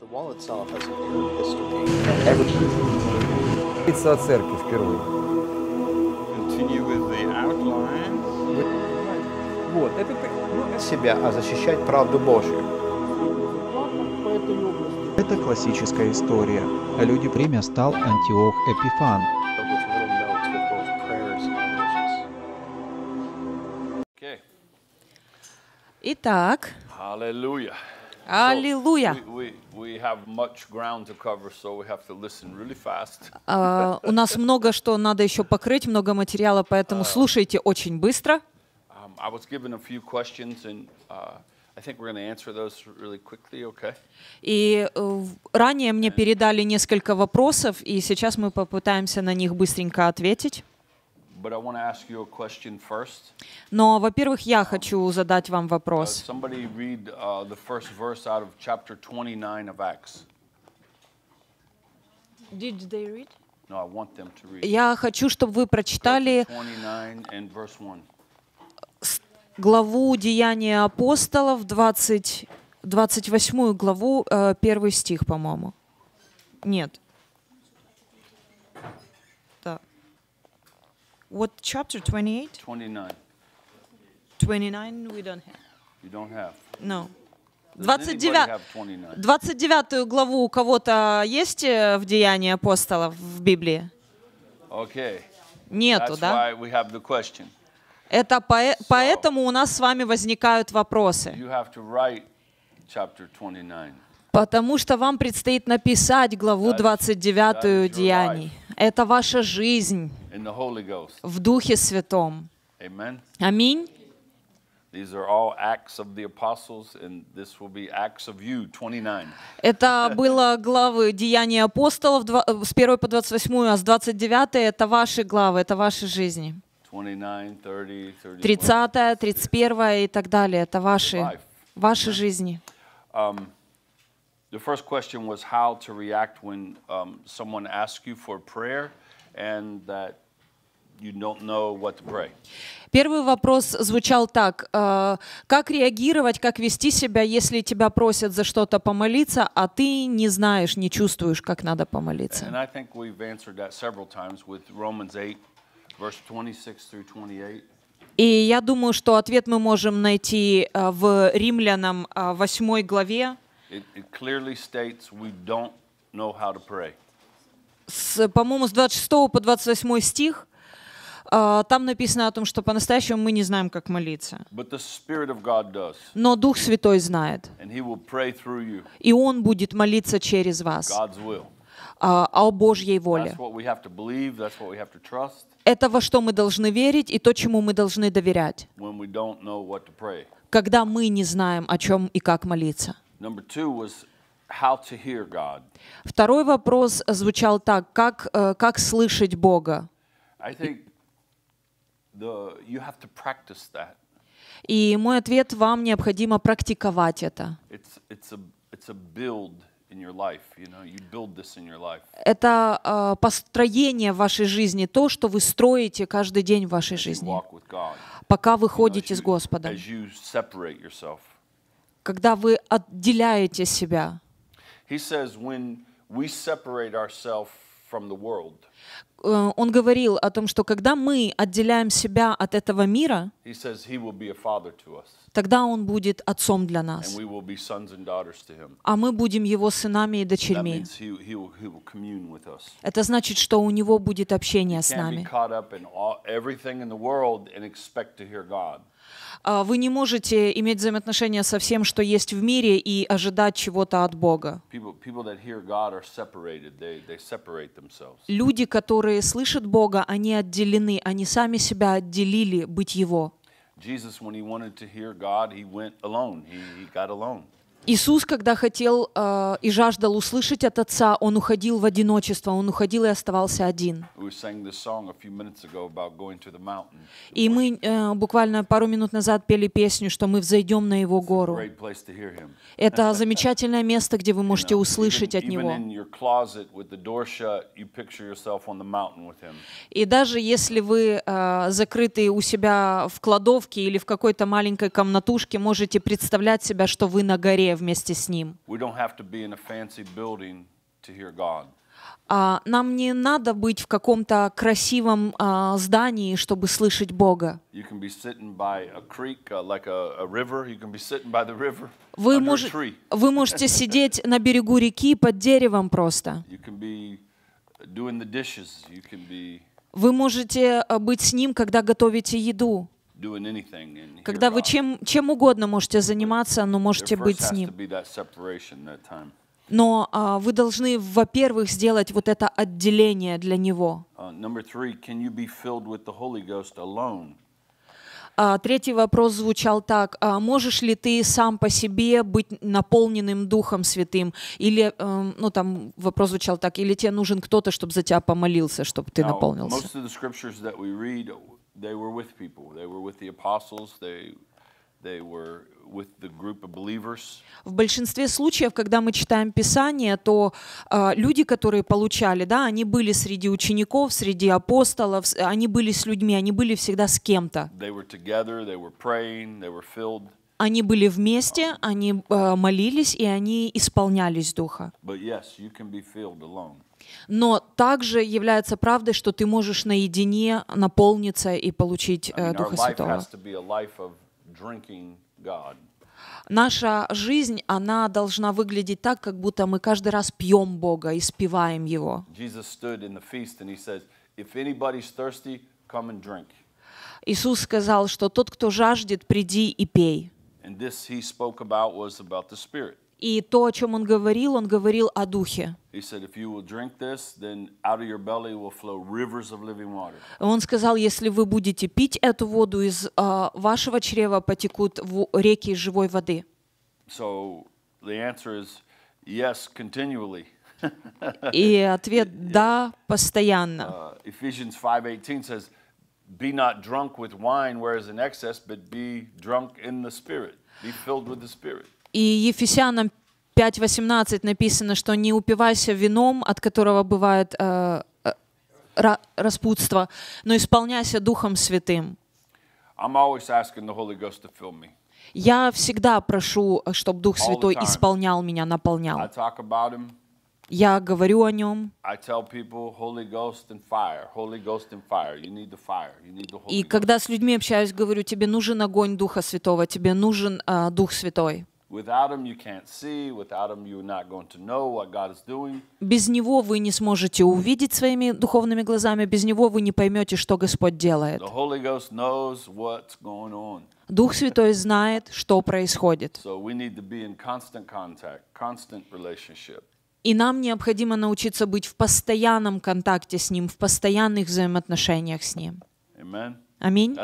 Говорится о церкви впервые. Вот, это ну, себя, а защищать правду Божью. Это классическая история. А Люди время стал Антиох Эпифан, Итак. Аллилуйя. Аллилуйя. У нас много что надо еще покрыть, много материала, поэтому а. слушайте очень быстро. И ранее мне передали несколько вопросов, и сейчас мы попытаемся на них быстренько ответить. Но, во-первых, я хочу um, задать вам вопрос. Uh, uh, я хочу, чтобы вы прочитали главу Деяния апостолов, 20, 28 главу, э, первый стих, по-моему. Нет, What chapter? 28? 29. 29 we don't have. You don't have. No. 29, 29 главу у кого-то есть э, в Деянии апостолов в Библии? Okay. Нету, That's да? Why we have the question. Это по э, so, поэтому у нас с вами возникают вопросы. You have to write chapter 29. Потому что вам предстоит написать главу 29 Деяний. Это ваша жизнь в Духе Святом. Аминь. These are all acts of the apostles, and this will be acts of you, 29. Это было главы Деяний апостолов с 1 по 28, а с 29 это ваши главы, это ваши жизни. 30, 30, 31 и так далее, это ваши, ваши жизни. The first question was how to react when um, someone asks you for prayer, and that you don't know what to pray. Первый вопрос звучал так. «Э, как реагировать, как вести себя, если тебя просят за что-то помолиться, а ты не знаешь, не чувствуешь, как надо помолиться? И я думаю, что ответ мы можем найти э, в Римлянам 8 э, главе. По-моему, с 26 по 28 стих. А, там написано о том, что по-настоящему мы не знаем, как молиться. Но Дух Святой знает. И Он будет молиться через вас а, а о Божьей воле. Это во что мы должны верить и то, чему мы должны доверять, когда мы не знаем, о чем и как молиться. Второй вопрос звучал так, как, э, как слышать Бога you have to practice that. И мой ответ вам необходимо практиковать это. Это uh, построение вашей жизни, то, что вы строите каждый день в вашей жизни, пока вы ходите с Господом, когда вы отделяете себя. He says, when we separate ourselves from the world. Он говорил о том, что когда мы отделяем себя от этого мира, he says he will be a father to us. тогда Он будет отцом для нас. And we will be sons and daughters to him. А мы будем Его сынами и дочерьми. That means he, he will, he will commune with us. Это значит, что у Него будет общение he с нами. Be caught up in all, everything in the world and expect to hear God. А, вы не можете иметь взаимоотношения со всем, что есть в мире, и ожидать чего-то от Бога. Люди, которые слышат Бога, они отделены, они сами себя отделили быть Его. Иисус, когда хотел э, и жаждал услышать от Отца, Он уходил в одиночество, Он уходил и оставался один. И мы э, буквально пару минут назад пели песню, что мы взойдем на Его гору. Это замечательное место, где вы можете услышать от Него. И даже если вы э, закрыты у себя в кладовке или в какой-то маленькой комнатушке, можете представлять себя, что вы на горе, вместе с Ним. А, нам не надо быть в каком-то красивом а, здании, чтобы слышать Бога. Uh, вы можете сидеть на берегу реки под деревом просто. Uh, вы можете э, быть с Ним, когда готовите еду. Когда вы чем, чем угодно можете заниматься, но можете быть с Ним. Но а, вы должны, во-первых, сделать вот это отделение для Него. Uh, а, третий вопрос звучал так. А можешь ли ты сам по себе быть наполненным Духом Святым? Или, э, ну там вопрос звучал так, или тебе нужен кто-то, чтобы за тебя помолился, чтобы ты наполнился? they were with people. They were with the apostles. They They were with the group of believers. В большинстве случаев, когда мы читаем Писание, то э, люди, которые получали, да, они были среди учеников, среди апостолов, они были с людьми, они были всегда с кем-то. Они были вместе, они э, молились, и они исполнялись Духа. But yes, you can be filled alone. Но также является правдой, что ты можешь наедине наполниться и получить э, Духа Святого. Наша жизнь, она должна выглядеть так, как будто мы каждый раз пьем Бога и спеваем Его. Иисус сказал, что тот, кто жаждет, приди и пей. And this he spoke about was about и то, о чем он говорил, он говорил о духе. Он сказал, если вы будете пить эту воду, из uh, вашего чрева потекут реки живой воды. So the answer is yes, continually. И ответ «да» постоянно. Ephesians 5.18 says, be not drunk with wine, where is in excess, but be drunk in the Spirit. Be filled with the Spirit. И Ефесянам 5.18 написано, что не упивайся вином, от которого бывает э, э, распутство, но исполняйся Духом Святым. Я всегда прошу, э, чтобы Дух Святой исполнял меня, наполнял. я говорю о нем. и когда с людьми общаюсь, говорю, тебе нужен огонь Духа Святого, тебе нужен uh, Дух Святой. Без него вы не сможете увидеть своими духовными глазами, без него вы не поймете, что Господь делает. Дух Святой знает, что происходит. И нам необходимо научиться быть в постоянном контакте с Ним, в постоянных взаимоотношениях с Ним. Аминь.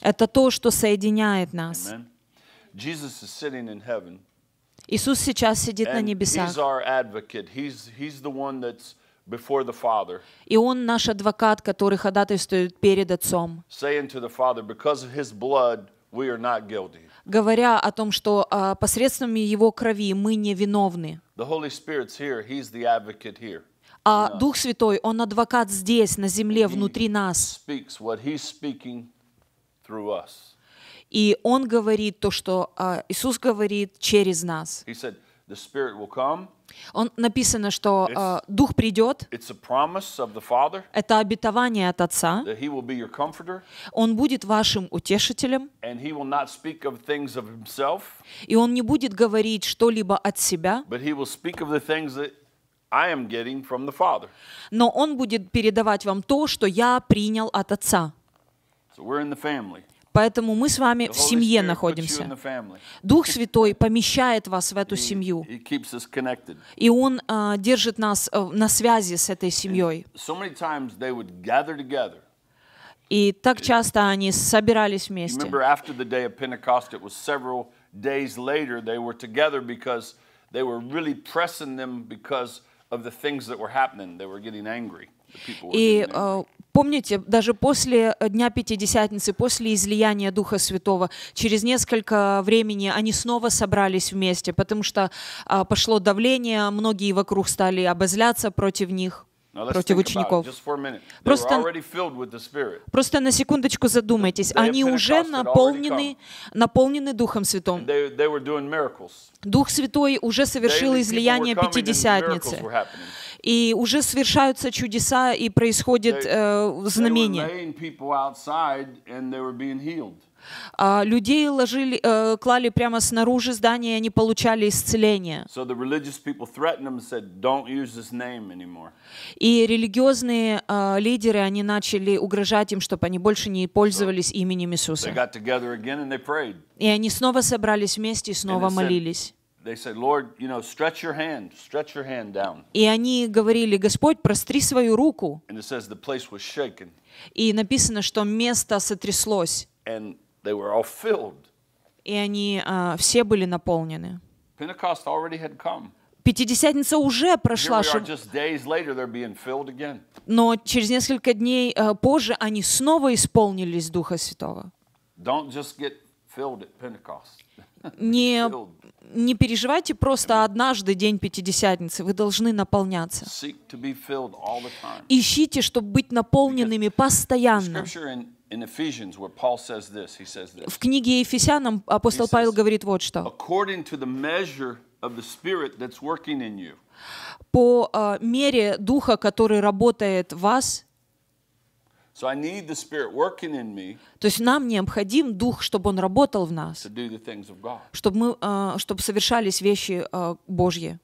Это то, что соединяет нас. Amen. Jesus is sitting in heaven. Иисус сейчас сидит на небесах. He's our advocate. He's, he's the one that's before the Father. И он наш адвокат, который ходатайствует перед Отцом. Saying to the Father, because of His blood, we are not guilty. Говоря о том, что uh, посредством Его крови мы не виновны. The Holy Spirit's here. He's the advocate here. А Дух Святой, Он адвокат здесь, на земле, внутри нас. Speaks what he's speaking through us. И он говорит то, что а, Иисус говорит через нас. Он написано, что э, Дух придет. это обетование от Отца. Он будет вашим утешителем. Himself, и он не будет говорить что-либо от себя. Но он будет передавать вам то, что я принял от Отца. So Поэтому мы с вами в семье находимся. Дух Святой помещает вас в эту семью. И Он а, держит нас а, на связи с этой семьей. И так часто они собирались вместе. they were really pressing them because of the things that were happening. They were getting angry. И э, Помните, даже после Дня Пятидесятницы, после излияния Духа Святого, через несколько времени они снова собрались вместе, потому что э, пошло давление, многие вокруг стали обозляться против них, против учеников. Просто, просто на секундочку задумайтесь, они уже наполнены, наполнены Духом Святым. Дух Святой уже совершил излияние Пятидесятницы и уже совершаются чудеса и происходит э, знамение. А, людей ложили, э, клали прямо снаружи здания, и они получали исцеление. И религиозные э, лидеры, они начали угрожать им, чтобы они больше не пользовались именем Иисуса. И они снова собрались вместе и снова молились. И они говорили, Господь, простри свою руку. И написано, что место сотряслось. И они uh, все были наполнены. Пятидесятница уже прошла, later, но через несколько дней а, позже они снова исполнились Духа Святого. Не не переживайте просто однажды день Пятидесятницы, вы должны наполняться. Ищите, чтобы быть наполненными постоянно. В книге Ефесянам апостол Павел говорит вот что. По а, мере Духа, который работает в вас, то есть нам необходим Дух, чтобы Он работал в нас, чтобы, мы, э, чтобы совершались вещи э, Божьи.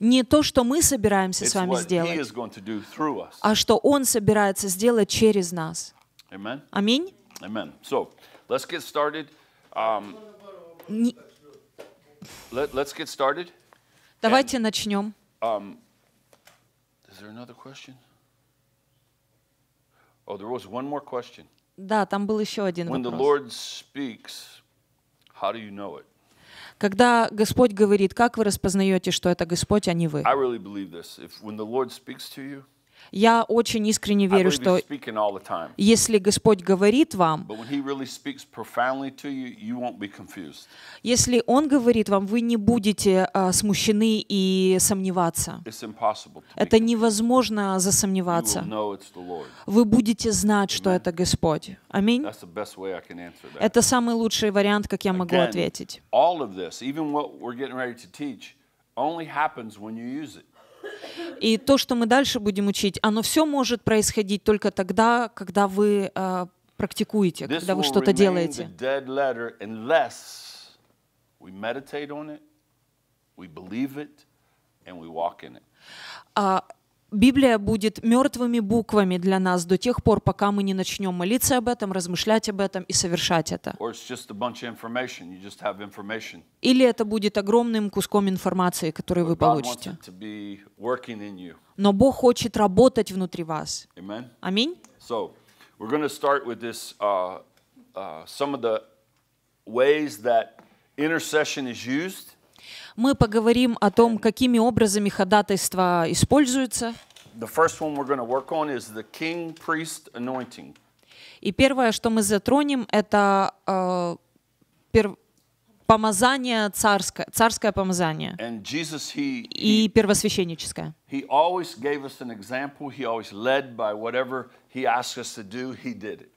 Не то, что мы собираемся с вами сделать, а что Он собирается сделать через нас. Аминь. Аминь. So, let's get um, Давайте начнем. Um, is there another question? Oh, there was one more question. Да, там был еще один When вопрос. The Lord speaks, how do you know it? Когда Господь говорит, как вы распознаете, что это Господь, а не вы? I really believe this. If when the Lord speaks to you, я очень искренне верю, что если Господь говорит вам, если Он говорит вам, вы не будете а, смущены и сомневаться. Это невозможно засомневаться. Вы будете знать, что это Господь. Аминь. Это самый лучший вариант, как я могу ответить. И то, что мы дальше будем учить, оно все может происходить только тогда, когда вы э, практикуете, This когда вы что-то делаете. uh, Библия будет мертвыми буквами для нас до тех пор, пока мы не начнем молиться об этом, размышлять об этом и совершать это. Или это будет огромным куском информации, который вы получите. Но Бог хочет работать внутри вас. Аминь. Intercession is used. Мы поговорим о том, какими образами ходатайство используется. The first one we're going to work on is the king priest anointing. И первое, что мы затронем, это э, пер... помазание царское, царское помазание And Jesus, he, и первосвященническое. He always gave us an example. He always led by whatever he asked us to do. He did it.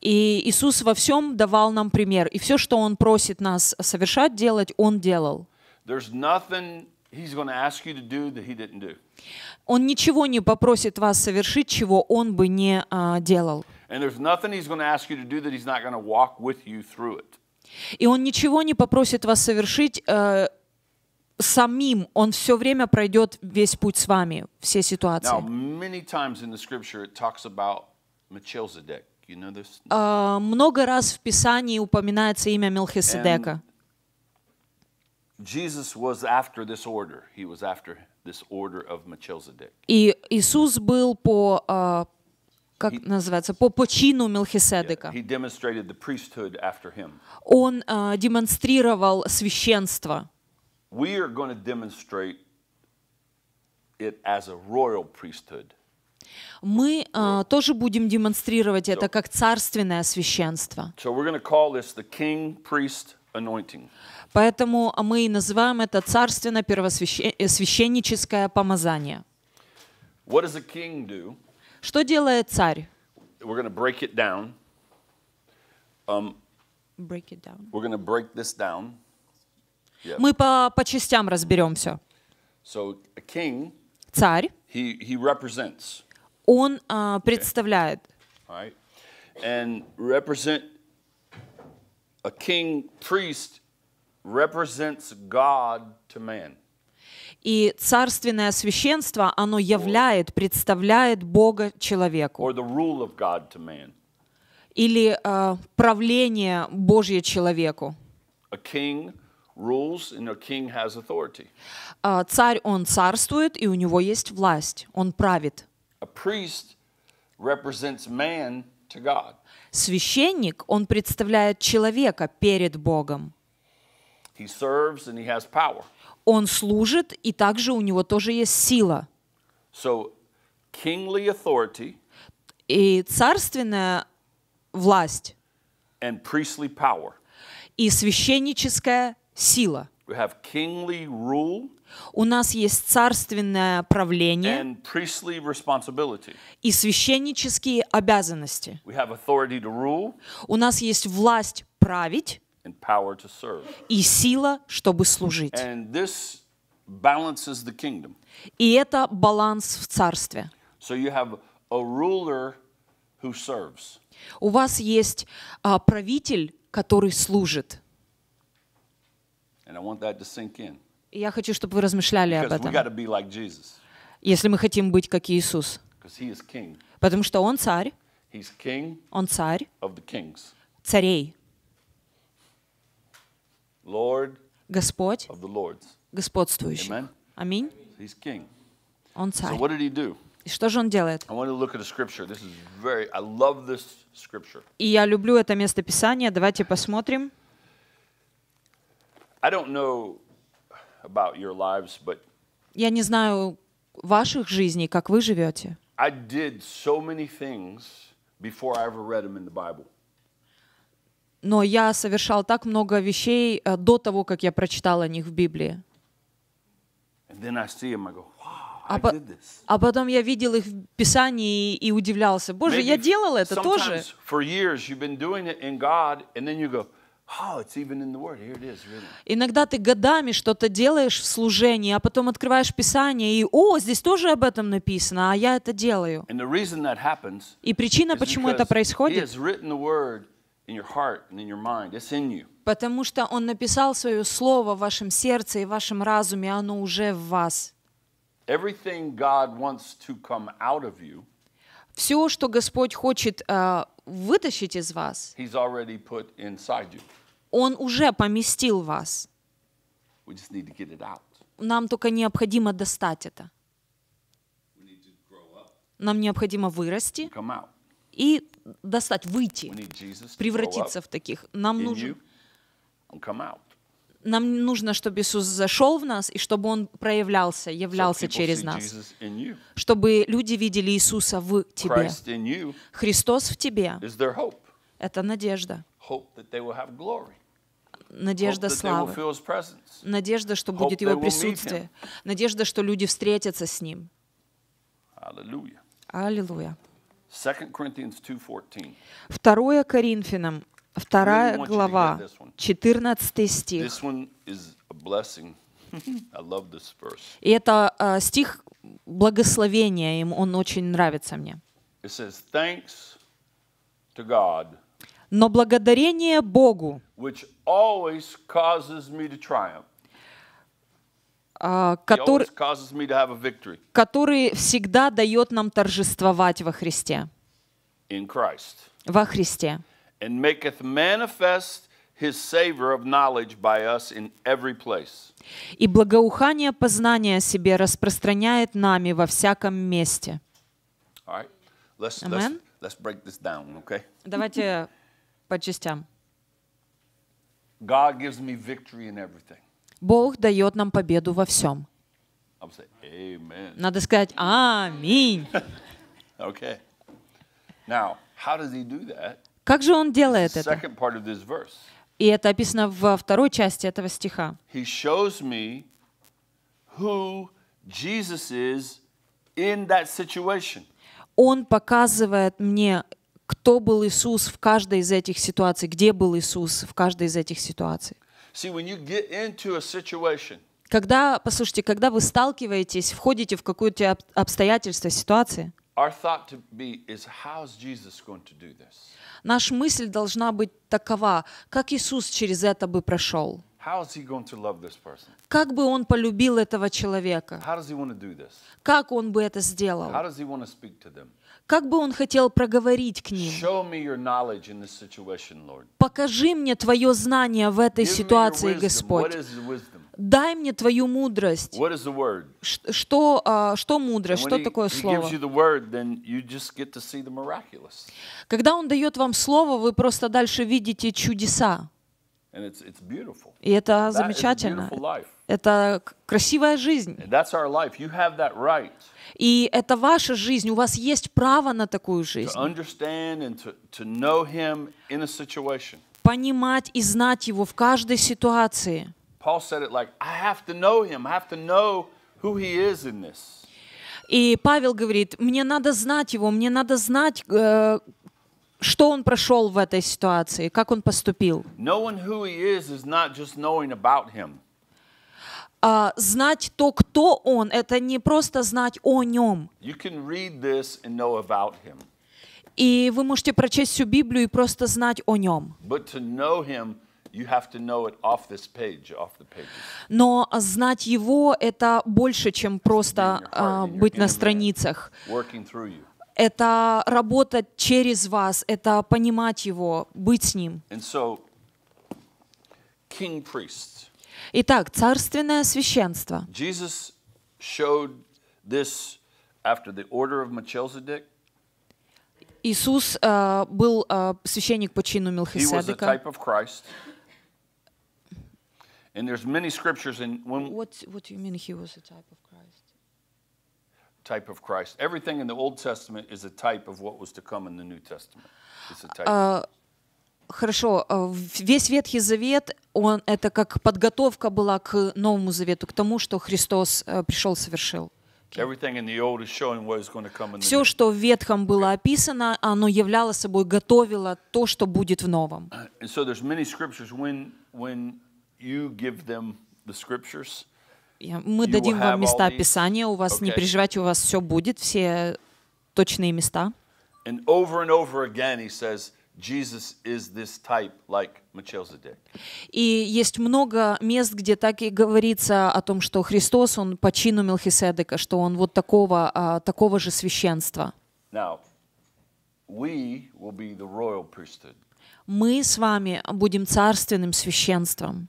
И Иисус во всем давал нам пример. И все, что Он просит нас совершать, делать, Он делал. There's nothing he's going to ask you to do that he didn't do. Он ничего не попросит вас совершить, чего он бы не а, делал. And there's nothing he's going to ask you to do that he's not going to walk with you through it. И он ничего не попросит вас совершить э, самим. Он все время пройдет весь путь с вами, все ситуации. Now, many times in the scripture it talks about Melchizedek. You know this? Uh, много раз в Писании упоминается имя Мелхиседека. Jesus was after this order. He was after this order of Melchizedek. И Иисус был по как называется, по почину Мелхиседека. He demonstrated the priesthood after him. Он демонстрировал священство. We are going to demonstrate it as a royal priesthood. Мы uh, тоже будем демонстрировать это so, как царственное священство. So we're going to call this the king priest anointing. Uh, Поэтому мы и называем это царственно-первосвященническое помазание. What does a king do? Что делает царь? We're going to break it down. Um, break it down. We're going to break this down. Yeah. Мы по, по частям разберемся. So a king, царь, he, he represents. он uh, представляет. Okay. All right. And represent a king, priest, represents God to man. И царственное священство, оно являет, представляет Бога человеку. Или э, правление Божье человеку. Uh, царь, он царствует, и у него есть власть, он правит. Священник, он представляет человека перед Богом. He serves and he has power. Он служит, и также у него тоже есть сила. So, kingly authority и царственная власть and priestly power. и священническая сила. We have kingly rule у нас есть царственное правление and priestly responsibility. и священнические обязанности. We have authority to rule. У нас есть власть править и сила, чтобы служить. И это баланс в царстве. У вас есть а, правитель, который служит. И я хочу, чтобы вы размышляли об этом. Like Если мы хотим быть как Иисус. Потому что Он царь. Он царь царей. Господь господствующий, Аминь. Он царь. И что же он делает? И я люблю это место Писания. Давайте посмотрим. Я не знаю ваших жизней, как вы живете но я совершал так много вещей э, до того, как я прочитал о них в Библии. А, по, а потом я видел их в Писании и, и удивлялся. Боже, Maybe я делал это тоже. Иногда ты годами что-то делаешь в служении, а потом открываешь Писание и, о, здесь тоже об этом написано, а я это делаю. И причина, почему это происходит, in your heart and in your mind. It's in you. Потому что Он написал свое слово в вашем сердце и в вашем разуме, оно уже в вас. Everything God wants to come out of you, все, что Господь хочет э, вытащить из вас, He's already put inside you. Он уже поместил вас. We just need to get it out. Нам только необходимо достать это. Нам необходимо вырасти come out и достать, выйти, превратиться в таких. Нам нужно, нам нужно, чтобы Иисус зашел в нас и чтобы Он проявлялся, являлся через нас. Чтобы люди видели Иисуса в тебе. Христос в тебе. Это надежда. Надежда славы. Надежда, что будет Его присутствие. Надежда, что люди встретятся с Ним. Аллилуйя. 2 Коринфянам, 2 глава, 14 стих. И это uh, стих благословения, им он очень нравится мне. Но благодарение Богу, which always causes me to triumph а, который, который всегда дает нам торжествовать во Христе. Во Христе. И благоухание познания себе распространяет нами во всяком месте. Давайте по частям. God gives me victory in everything. Бог дает нам победу во всем. Надо сказать «Аминь». Как же он делает это? И это описано во второй части этого стиха. Он показывает мне, кто был Иисус в каждой из этих ситуаций, где был Иисус в каждой из этих ситуаций. See, when you get into a situation, когда, послушайте, когда вы сталкиваетесь, входите в какое-то обстоятельство, ситуацию. наша мысль должна быть такова, как Иисус через это бы прошел. Как бы он полюбил этого человека? Как он бы это сделал? Как бы он хотел проговорить к ним? Покажи мне твое знание в этой ситуации, Господь. Дай мне твою мудрость. Что, а, что мудрость? Что такое слово? Когда он дает вам слово, вы просто дальше видите чудеса. И это замечательно. Это красивая жизнь. И это ваша жизнь, у вас есть право на такую жизнь. Понимать и знать его в каждой ситуации. И Павел говорит, мне надо знать его, мне надо знать, э, что он прошел в этой ситуации, как он поступил а, знать то, кто он, это не просто знать о нем. И вы можете прочесть всю Библию и просто знать о нем. Но знать его — это больше, чем просто uh, быть на страницах. Это работать через вас, это понимать его, быть с ним. And so, king priests, Итак, царственное священство. Jesus showed this after the order of Melchizedek. Иисус uh, был э, священник по чину And there's many scriptures in when what what do you mean he was a type of Christ? Type of Christ. Everything in the Old Testament is a type of what was to come in the New Testament. It's a type. Uh, хорошо, э, весь Ветхий Завет, он, это как подготовка была к Новому Завету, к тому, что Христос э, пришел, совершил. Все, что в Ветхом было описано, оно являло собой, готовило то, что будет в Новом. Uh, мы дадим вам места Писания, у вас, не переживайте, у вас все будет, все точные места. And over and over again he says, Jesus is this type, like и есть много мест, где так и говорится о том, что Христос, Он по чину Мелхиседека, что Он вот такого, а, такого же священства. Now, we will be the royal priesthood. Мы с вами будем царственным священством.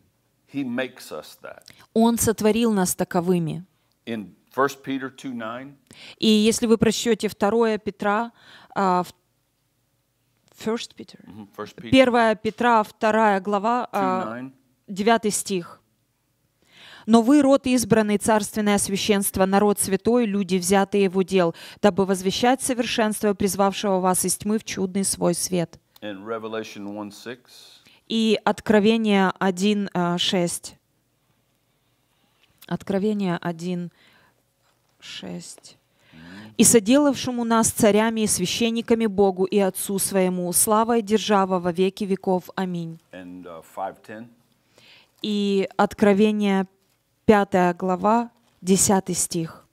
He makes us that. Он сотворил нас таковыми. In 1 Peter 2, 9, и если вы прочтете 2 Петра, 2 а, First Peter. Mm -hmm. First Peter. Первая Петра, вторая глава, а, девятый стих. Но вы, род избранный, царственное священство, народ святой, люди, взятые его дел, дабы возвещать совершенство призвавшего вас из тьмы в чудный свой свет. И Откровение 1.6. А, Откровение 1.6 и соделавшему нас царями и священниками Богу и Отцу Своему, слава и держава во веки веков. Аминь». And, uh, и Откровение 5 глава, 10 стих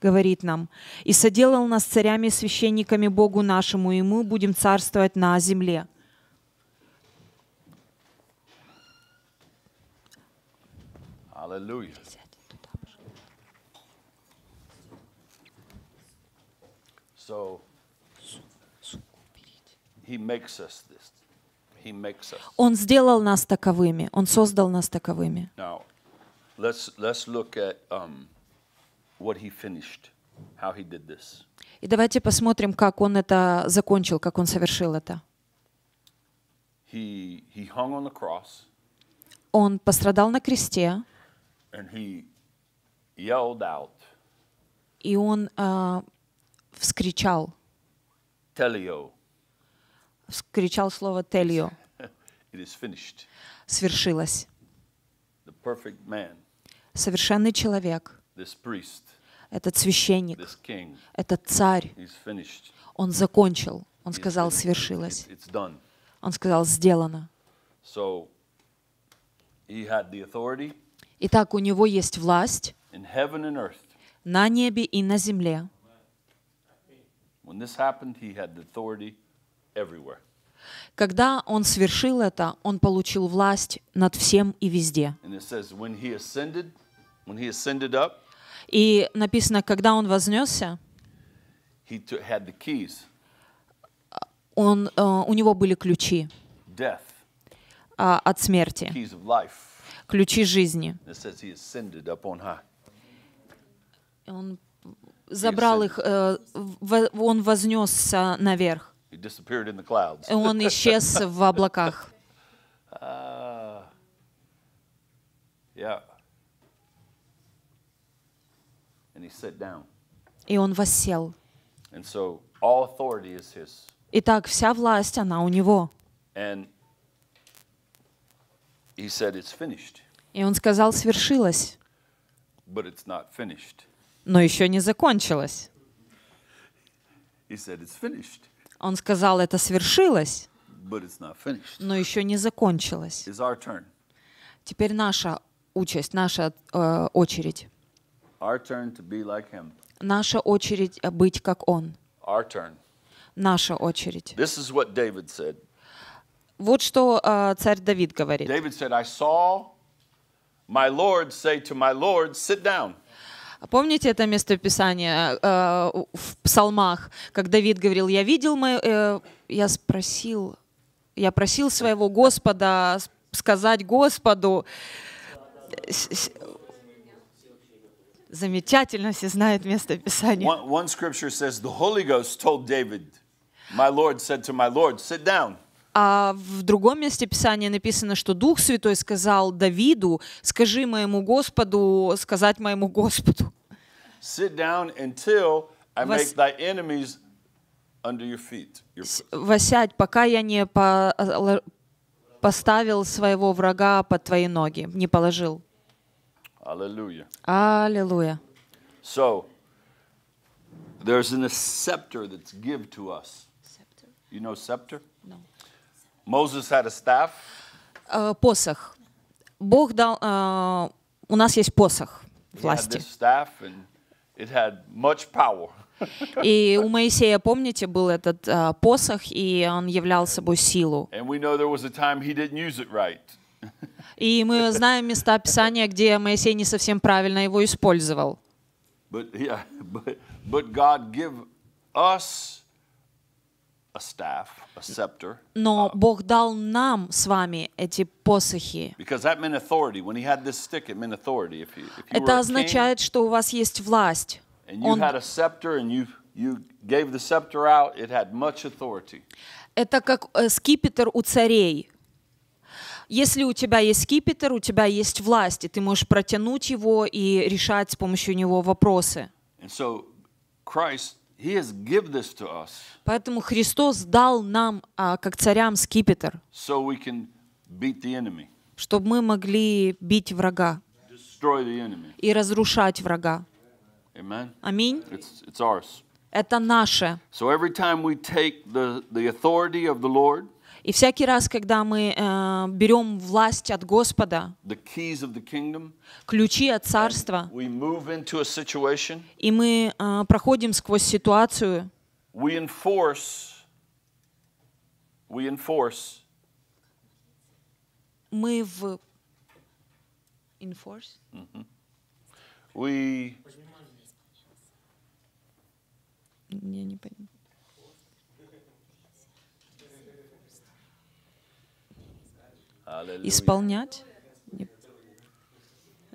говорит нам, «И соделал нас царями и священниками Богу нашему, и мы будем царствовать на земле». Аллилуйя. So he makes us this. He makes us. Он сделал нас таковыми. Он создал нас таковыми. Now, let's let's look at um, what he finished, how he did this. И давайте посмотрим, как он это закончил, как он совершил это. He, he hung on the cross, он пострадал на кресте. And he yelled out, и он uh, вскричал. Телио. Вскричал слово телио. It is finished. Свершилось. The perfect man. Совершенный человек. This priest. Этот священник. This king. Этот царь. He's finished. Он закончил. Он сказал, свершилось. It's done. Он сказал, сделано. So, he had the authority Итак, у него есть власть in heaven and earth. на небе и на земле. Когда он совершил это, он получил власть над всем и везде. И написано, когда он вознесся, он, uh, у него были ключи uh, от смерти, ключи жизни. Он забрал их, э, он вознесся наверх. Он исчез в облаках. Uh, И он воссел. Итак, вся власть, она у него. И он сказал, свершилось но еще не закончилось. Он сказал, это свершилось, но еще не закончилось. Теперь наша участь, наша э, очередь. Like наша очередь э, быть как Он. Наша очередь. Вот что э, царь Давид говорит. Давид сказал: "Я видел, my Lord say to my Lord, sit Помните это местописание э, э, в псалмах, как Давид говорил, я видел, мою, э, я спросил, я просил своего Господа сказать Господу, замечательно все знают место Писания. One, one scripture says, the Holy Ghost told David, my Lord said to my Lord, sit down. А в другом месте Писания написано, что Дух Святой сказал Давиду, скажи моему Господу, сказать моему Господу. Sit down until I make thy enemies under your feet. Восядь, пока я не а, поставил своего врага под твои ноги, не положил. Аллилуйя. Аллилуйя. So, there's an scepter that's given to us. Scepter. You know scepter? No. Moses had a staff. Э, посох. Бог дал... Э, у нас есть посох власти. He had this staff and it had much power. И у Моисея, помните, был этот э, посох, и он являл собой силу. И мы знаем места Писания, где Моисей не совсем правильно его использовал. But, yeah, but, but God give us a staff, a scepter. Но uh, Бог дал нам с вами эти посохи. Это означает, что у вас есть власть. Он... you you out. Это как э, скипетр у царей. Если у тебя есть скипетр, у тебя есть власть, и ты можешь протянуть его и решать с помощью него вопросы. And so Christ Поэтому Христос дал нам, а, как царям, скипетр, чтобы мы могли бить врага и разрушать врага. Аминь. Это наше. И всякий раз, когда мы э, берем власть от Господа, kingdom, ключи от Царства, и мы э, проходим сквозь ситуацию, we enforce, we enforce. мы в... Enforce? Mm -hmm. we... Я не понимаю. исполнять.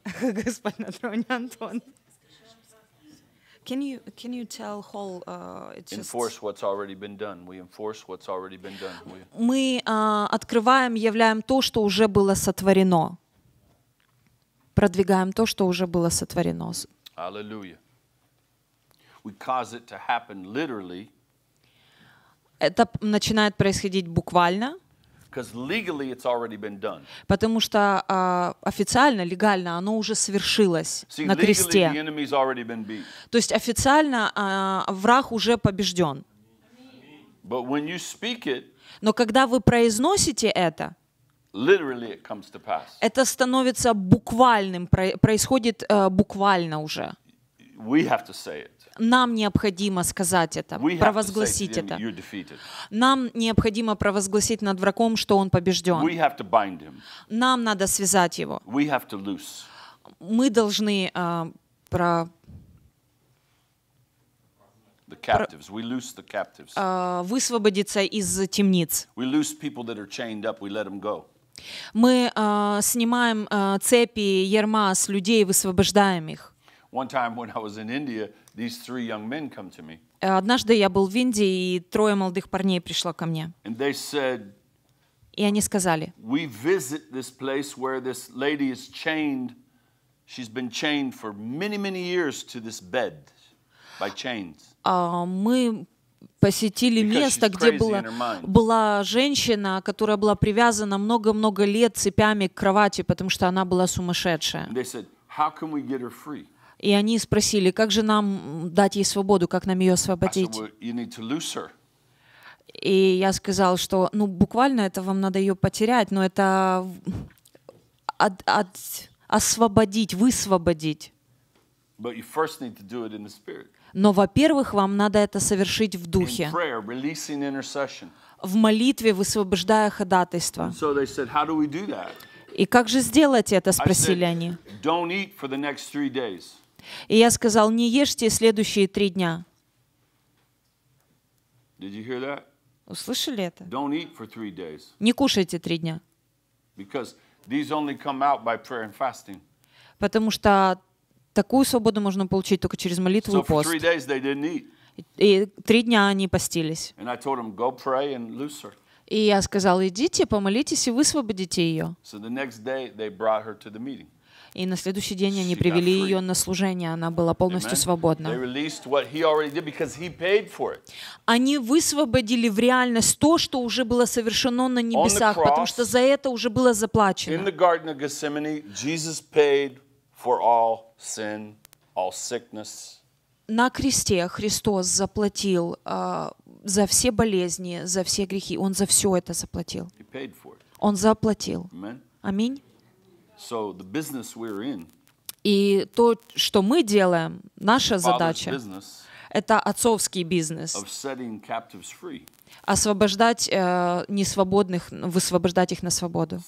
Господь на троне Антон. Can you can you tell whole uh, enforce what's already been done? We enforce what's already been done. We... Мы uh, открываем, являем то, что уже было сотворено. Продвигаем то, что уже было сотворено. Hallelujah. We cause it to happen literally. Это начинает происходить буквально. Потому что а, официально, легально оно уже совершилось на кресте. То есть официально а, враг уже побежден. Но когда вы произносите это, это становится буквальным, происходит э, буквально уже нам необходимо сказать это, провозгласить это. Нам необходимо провозгласить над врагом, что он побежден. Нам надо связать его. Мы должны э, про э, высвободиться из темниц. Мы э, снимаем э, цепи, ерма с людей, высвобождаем их. One time when I was in India, these three young men come to me. Э, однажды я был в Индии, и трое молодых парней пришло ко мне. And they said, и они сказали, we visit this place where this lady is chained. She's been chained for many, many years to this bed by chains. «А, мы посетили место, где была, была женщина, которая была привязана много-много лет цепями к кровати, потому что она была сумасшедшая. И они спросили, как же нам дать ей свободу, как нам ее освободить? И я сказал, что ну буквально это вам надо ее потерять, но это от, от, освободить, высвободить. Но, во-первых, вам надо это совершить в духе. В молитве, высвобождая ходатайство. И как же сделать это, спросили они. И я сказал, не ешьте следующие три дня. Услышали это? Не кушайте три дня. Потому что такую свободу можно получить только через молитву и пост. И три дня они постились. И я сказал, идите, помолитесь и высвободите ее. И на следующий день они привели ее на служение, она была полностью свободна. Они высвободили в реальность то, что уже было совершено на небесах, потому что за это уже было заплачено. На кресте Христос заплатил э, за все болезни, за все грехи. Он за все это заплатил. Он заплатил. Аминь. So the business we're in, и то, что мы делаем, наша задача, business, это отцовский бизнес. Free, освобождать э, несвободных, высвобождать их на свободу.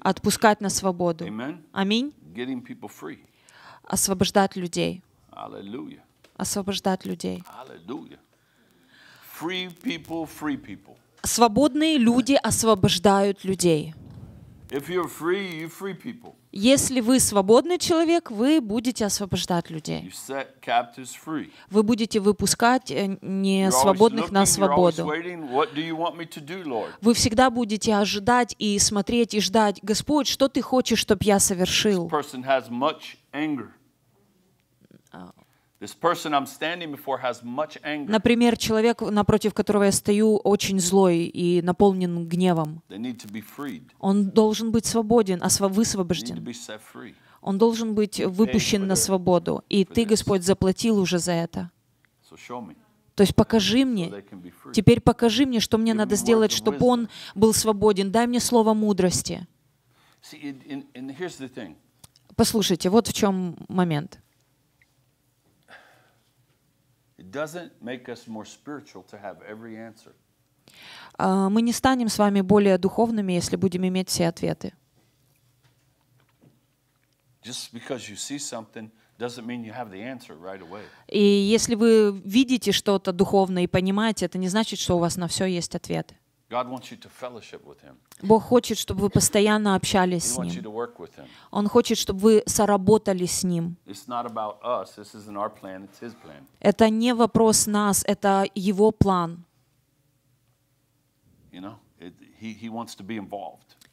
Отпускать на свободу. Amen. Аминь. Освобождать людей. Hallelujah. Освобождать людей. Hallelujah. Free people, free people. Свободные люди освобождают людей. Если вы свободный человек, вы будете освобождать людей. Вы будете выпускать э, несвободных на свободу. Вы всегда будете ожидать и смотреть и ждать, Господь, что ты хочешь, чтобы я совершил? Например, человек, напротив которого я стою, очень злой и наполнен гневом. Он должен быть свободен, высвобожден. Он должен быть выпущен на свободу. И Ты, Господь, заплатил уже за это. То есть покажи мне, теперь покажи мне, что мне надо сделать, чтобы он был свободен. Дай мне слово мудрости. Послушайте, вот в чем момент doesn't make us more spiritual to have every answer. А, мы не станем с вами более духовными, если будем иметь все ответы. И если вы видите что-то духовное и понимаете, это не значит, что у вас на все есть ответы. Бог хочет, чтобы вы постоянно общались с Ним. Он хочет, чтобы вы соработали с Ним. Это не вопрос нас, это Его план.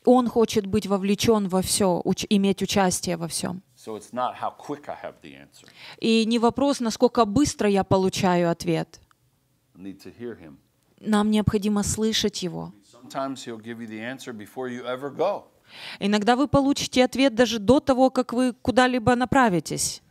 Он хочет быть вовлечен во все, иметь участие во всем. И не вопрос, насколько быстро я получаю ответ. Нам необходимо слышать Его. Иногда вы получите ответ даже до того, как вы куда-либо направитесь.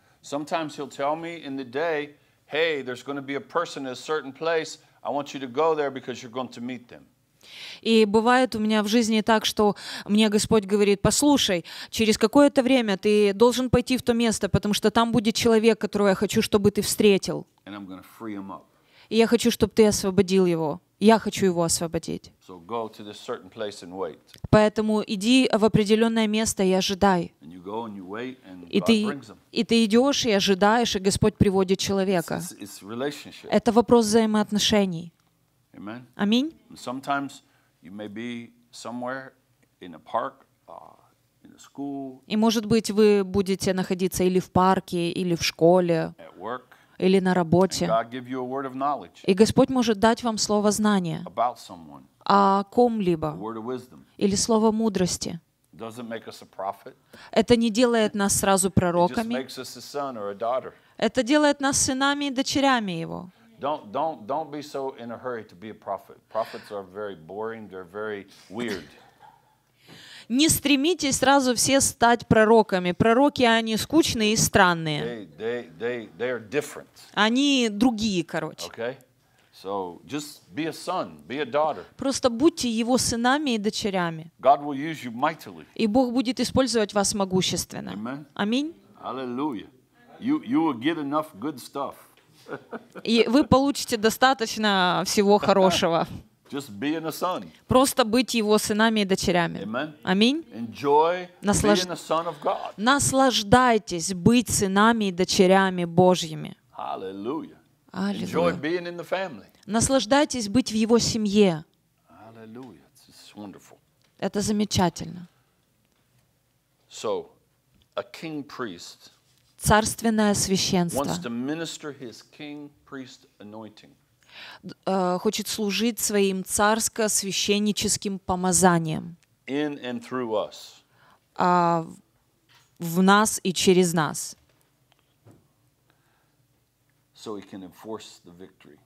И бывает у меня в жизни так, что мне Господь говорит, послушай, через какое-то время ты должен пойти в то место, потому что там будет человек, которого я хочу, чтобы ты встретил. And I'm free him up. И я хочу, чтобы ты освободил его. Я хочу его освободить. Поэтому иди в определенное место и ожидай. И ты, и ты идешь и ожидаешь, и Господь приводит человека. Это вопрос взаимоотношений. Аминь. Uh, и может быть вы будете находиться или в парке, или в школе, или на работе. И Господь может дать вам слово знания о ком-либо или слово мудрости. Это не делает нас сразу пророками. Это делает нас сынами и дочерями Его. Don't, don't, don't be so не стремитесь сразу все стать пророками. Пророки, они скучные и странные. They, they, they, они другие, короче. Okay? So just be a son, be a daughter. Просто будьте его сынами и дочерями. God will use you mightily. И Бог будет использовать вас могущественно. Amen. Аминь. Аллилуйя. You, you will get enough good stuff. И вы получите достаточно всего хорошего. Просто быть его сынами и дочерями. Аминь. Наслаж... Наслаждайтесь быть сынами и дочерями Божьими. Аллилуйя. Наслаждайтесь быть в его семье. Это замечательно. Царственное священство Э, хочет служить своим царско-священническим помазанием. In and through us. А, в нас и через нас. So he can enforce the victory.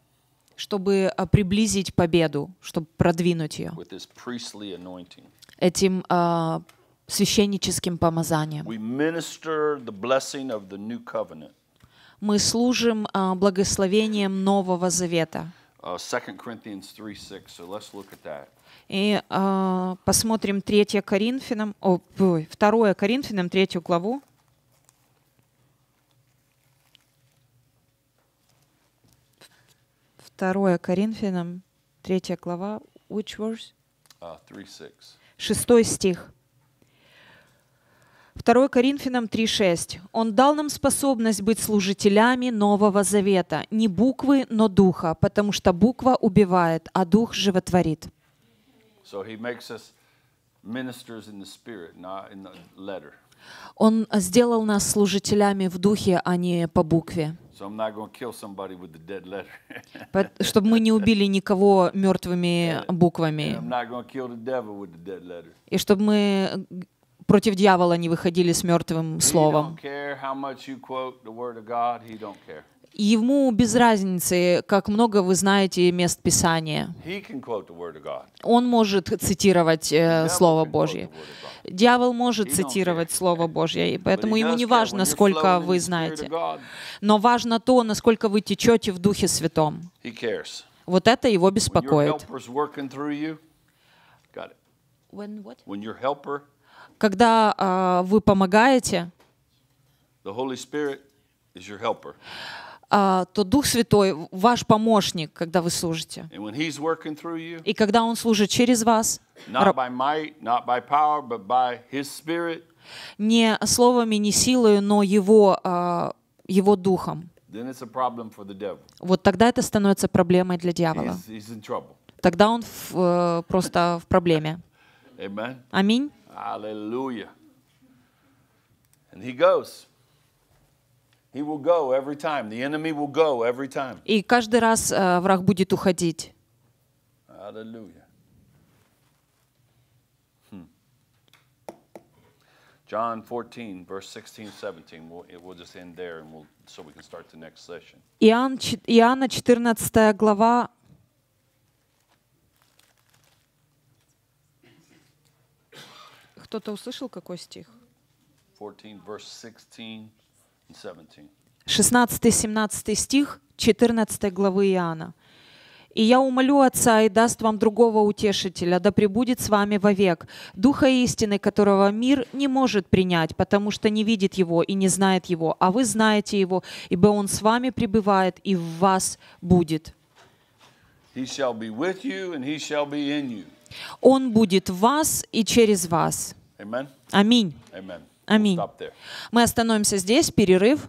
Чтобы э, приблизить победу, чтобы продвинуть ее. With this priestly anointing. Этим э, священническим помазанием. We minister the blessing of the new covenant мы служим а, благословением Нового Завета. Uh, И а, посмотрим 3 Коринфянам, о, 2 Коринфянам, 3 главу. Второе Коринфянам, третья глава, which verse? Uh, 6 стих. 2 Коринфянам 3.6. «Он дал нам способность быть служителями Нового Завета, не буквы, но Духа, потому что буква убивает, а Дух животворит». So he makes us ministers in the spirit, not in the letter. Он сделал нас служителями в духе, а не по букве. Чтобы мы не убили никого мертвыми буквами. И чтобы мы против дьявола не выходили с мертвым словом. Ему без разницы, как много вы знаете мест Писания. Он может цитировать э, Слово Божье. Дьявол может цитировать Слово Божье, и поэтому ему не важно, сколько вы знаете. Но важно то, насколько вы течете в Духе Святом. Вот это его беспокоит. When what? When your helper когда а, вы помогаете, а, то Дух Святой ваш помощник, когда вы служите. You, И когда Он служит через вас, не словами, не силой, но Его, а, его Духом. Вот тогда это становится проблемой для дьявола. He's, he's Тогда он в, э, просто в проблеме. Аминь. Hallelujah. And he goes. He will go every time. The enemy will go every time. И каждый раз э, враг будет уходить. Hallelujah. Hmm. John 14, verse 16, 17. We'll, we'll just end there, and we'll, so we can start the next session. Иоанна 14 глава, Кто-то услышал какой стих? 16-17 стих 14 главы Иоанна. «И я умолю Отца и даст вам другого утешителя, да пребудет с вами вовек, Духа истины, которого мир не может принять, потому что не видит его и не знает его, а вы знаете его, ибо он с вами пребывает и в вас будет». Он будет в вас и через вас. Аминь. Аминь. Мы остановимся здесь, перерыв.